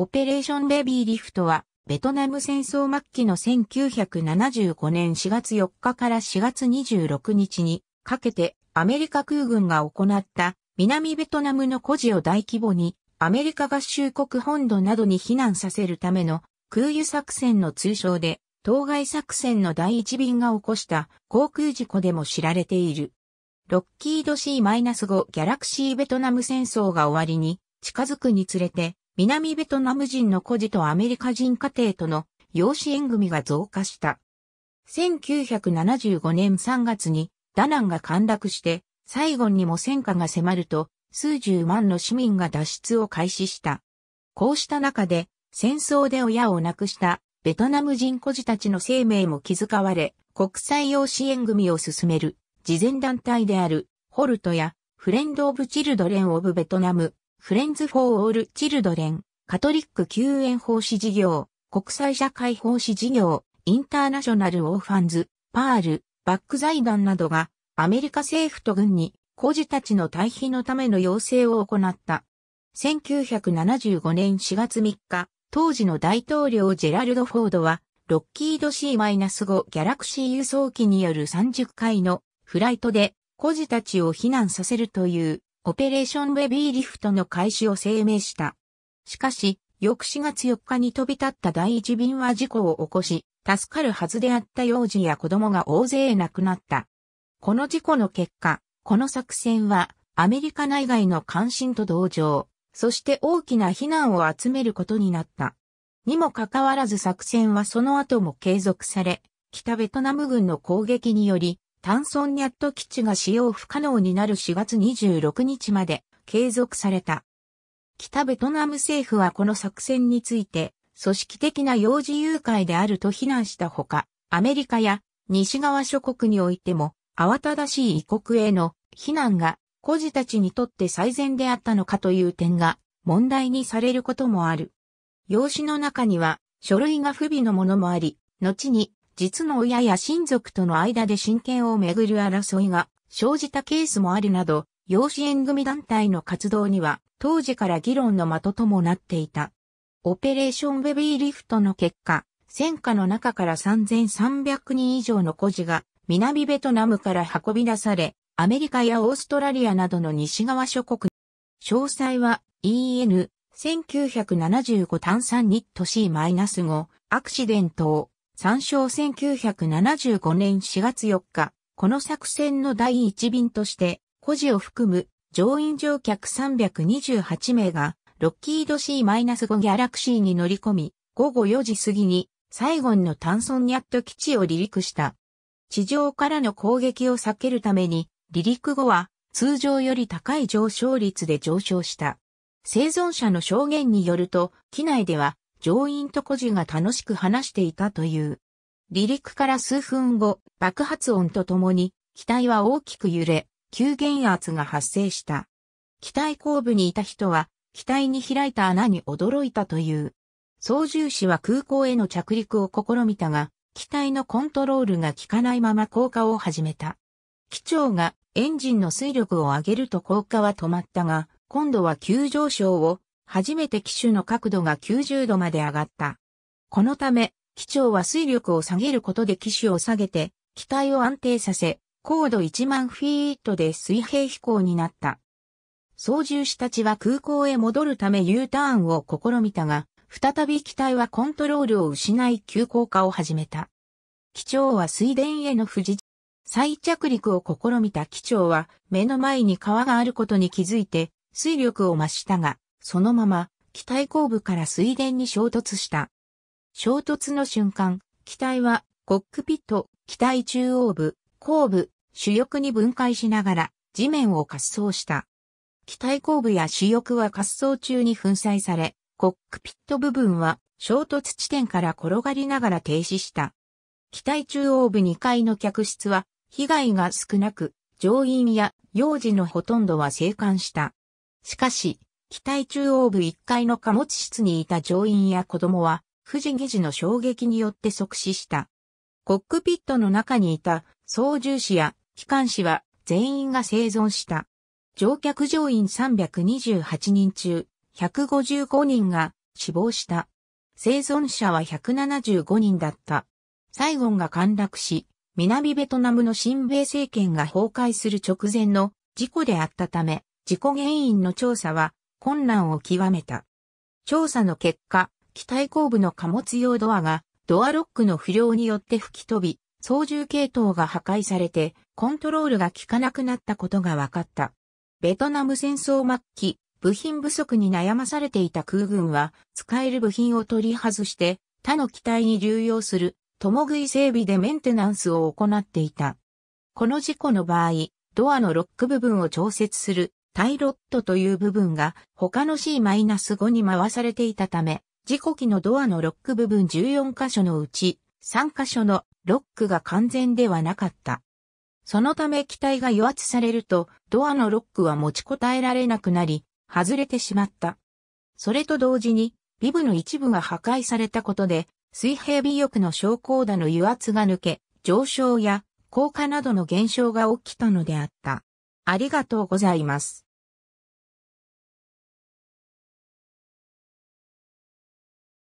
オペレーションベビーリフトは、ベトナム戦争末期の1975年4月4日から4月26日にかけてアメリカ空軍が行った南ベトナムの孤児を大規模にアメリカ合衆国本土などに避難させるための空輸作戦の通称で当該作戦の第一便が起こした航空事故でも知られている。ロッキード C-5 ギャラクシーベトナム戦争が終わりに近づくにつれて南ベトナム人の孤児とアメリカ人家庭との養子縁組が増加した。1975年3月にダナンが陥落して最後にも戦火が迫ると数十万の市民が脱出を開始した。こうした中で戦争で親を亡くしたベトナム人孤児たちの生命も気遣われ国際養子縁組を進める慈善団体であるホルトやフレンド・オブ・チルドレン・オブ・ベトナムフレンズ・フォー・オール・チルドレン、カトリック救援奉仕事業、国際社会奉仕事業、インターナショナル・オーファンズ、パール、バック財団などが、アメリカ政府と軍に、孤児たちの退避のための要請を行った。1975年4月3日、当時の大統領ジェラルド・フォードは、ロッキード C-5 ギャラクシー輸送機による30回のフライトで孤児たちを避難させるというオペレーションベビーリフトの開始を声明した。しかし、翌4月4日に飛び立った第一便は事故を起こし、助かるはずであった幼児や子供が大勢亡くなった。この事故の結果、この作戦はアメリカ内外の関心と同情、そして大きな非難を集めることになった。にもかかわらず作戦はその後も継続され、北ベトナム軍の攻撃により、炭ソンニャット基地が使用不可能になる4月26日まで継続された。北ベトナム政府はこの作戦について、組織的な幼児誘拐であると非難したほか、アメリカや西側諸国においても、慌ただしい異国への非難が、孤児たちにとって最善であったのかという点が問題にされることもある。用紙の中には書類が不備のものもあり、後に実の親や親族との間で親権をめぐる争いが生じたケースもあるなど、養子縁組団体の活動には当時から議論の的ともなっていた。オペレーションベビーリフトの結果、戦火の中から3300人以上の孤児が南ベトナムから運び出され、アメリカやオーストラリアなどの西側諸国。詳細は EN1975 炭酸マイナス5アクシデントを参照1975年4月4日、この作戦の第一便として、孤児を含む乗員乗客328名が、ロッキード C-5 ギャラクシーに乗り込み、午後4時過ぎに、サイゴンのタンソンニャット基地を離陸した。地上からの攻撃を避けるために、離陸後は通常より高い上昇率で上昇した。生存者の証言によると、機内では乗員と孤児が楽しく話していたという。離陸から数分後、爆発音とともに、機体は大きく揺れ、急減圧が発生した。機体後部にいた人は、機体に開いた穴に驚いたという。操縦士は空港への着陸を試みたが、機体のコントロールが効かないまま降下を始めた。機長がエンジンの水力を上げると降下は止まったが、今度は急上昇を初めて機種の角度が90度まで上がった。このため、機長は水力を下げることで機種を下げて、機体を安定させ、高度1万フィートで水平飛行になった。操縦士たちは空港へ戻るため U ターンを試みたが、再び機体はコントロールを失い急降下を始めた。機長は水田への不時再着陸を試みた機長は目の前に川があることに気づいて水力を増したが、そのまま、機体後部から水田に衝突した。衝突の瞬間、機体は、コックピット、機体中央部、後部、主翼に分解しながら、地面を滑走した。機体後部や主翼は滑走中に粉砕され、コックピット部分は衝突地点から転がりながら停止した。機体中央部2階の客室は被害が少なく、乗員や幼児のほとんどは生還した。しかし、機体中央部1階の貨物室にいた乗員や子供は、富士議事の衝撃によって即死した。コックピットの中にいた操縦士や機関士は全員が生存した。乗客乗員328人中、155人が死亡した。生存者は175人だった。サイゴンが陥落し、南ベトナムの新米政権が崩壊する直前の事故であったため、事故原因の調査は困難を極めた。調査の結果、機体後部の貨物用ドアがドアロックの不良によって吹き飛び、操縦系統が破壊されてコントロールが効かなくなったことが分かった。ベトナム戦争末期、部品不足に悩まされていた空軍は使える部品を取り外して他の機体に流用する共食い整備でメンテナンスを行っていた。この事故の場合、ドアのロック部分を調節するタイロットという部分が他の C-5 に回されていたため、事故機のドアのロック部分14箇所のうち3箇所のロックが完全ではなかった。そのため機体が油圧されるとドアのロックは持ちこたえられなくなり、外れてしまった。それと同時に、ビブの一部が破壊されたことで、水平尾翼の昇降打の油圧が抜け、上昇や降下などの現象が起きたのであった。ありがとうございます。